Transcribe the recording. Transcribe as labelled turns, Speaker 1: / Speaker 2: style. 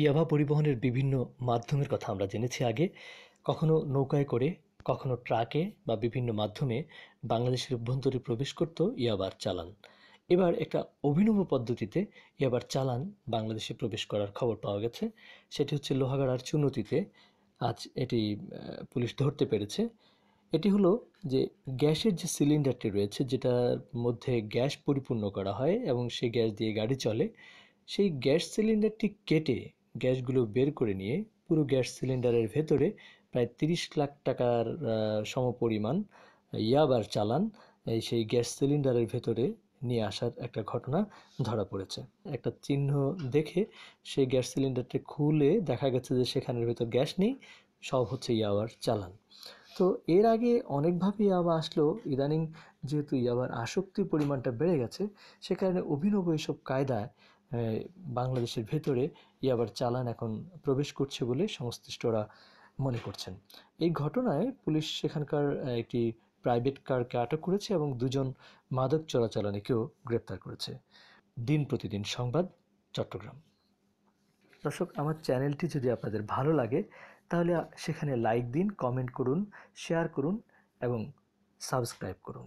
Speaker 1: ইয়াবা পরিবহনের বিভিন্ন মাধ্যমের কথা আমরা জেনেছি আগে কখনো নৌকায় করে কখনো ট্রাকে বা বিভিন্ন মাধ্যমে বাংলাদেশের অভ্যন্তরে প্রবেশ করত ইয়াবার চালান এবার একটা অভিনব পদ্ধতিতে ইয়াবার চালান বাংলাদেশে প্রবেশ করার খবর পাওয়া গেছে সেটি হচ্ছে লোহাগাড়ার চুনতিতে আজ এটি পুলিশ ধরতে পেরেছে এটি হলো যে গ্যাসের যে সিলিন্ডারটি রয়েছে যেটার মধ্যে গ্যাস পরিপূর্ণ করা হয় এবং সেই গ্যাস দিয়ে গাড়ি চলে সেই গ্যাস সিলিন্ডারটি কেটে গ্যাসগুলো বের করে নিয়ে পুরো গ্যাস সিলিন্ডারের ভেতরে প্রায় তিরিশ লাখ টাকার সমপরিমাণ ইয়াবার চালান সেই গ্যাস সিলিন্ডারের ভেতরে নিয়ে আসার একটা ঘটনা ধরা পড়েছে একটা চিহ্ন দেখে সেই গ্যাস সিলিন্ডারটি খুলে দেখা গেছে যে সেখানের ভেতর গ্যাস নেই সব হচ্ছে ইয়াবার চালান সো এর আগে অনেকভাবেই ইয়াবা আসলো ইদানিং যেহেতু ইয়াবার আসক্তির পরিমাণটা বেড়ে গেছে সে কারণে অভিনব এইসব কায়দায় বাংলাদেশের ভেতরে ইয়াবার চালান এখন প্রবেশ করছে বলে সংশ্লিষ্টরা মনে করছেন এই ঘটনায় পুলিশ সেখানকার একটি প্রাইভেট কারকে আটক করেছে এবং দুজন মাদক চোরাচালানিকেও গ্রেপ্তার করেছে দিন প্রতিদিন সংবাদ চট্টগ্রাম দর্শক আমার চ্যানেলটি যদি আপনাদের ভালো লাগে তাহলে সেখানে লাইক দিন কমেন্ট করুন শেয়ার করুন এবং সাবস্ক্রাইব করুন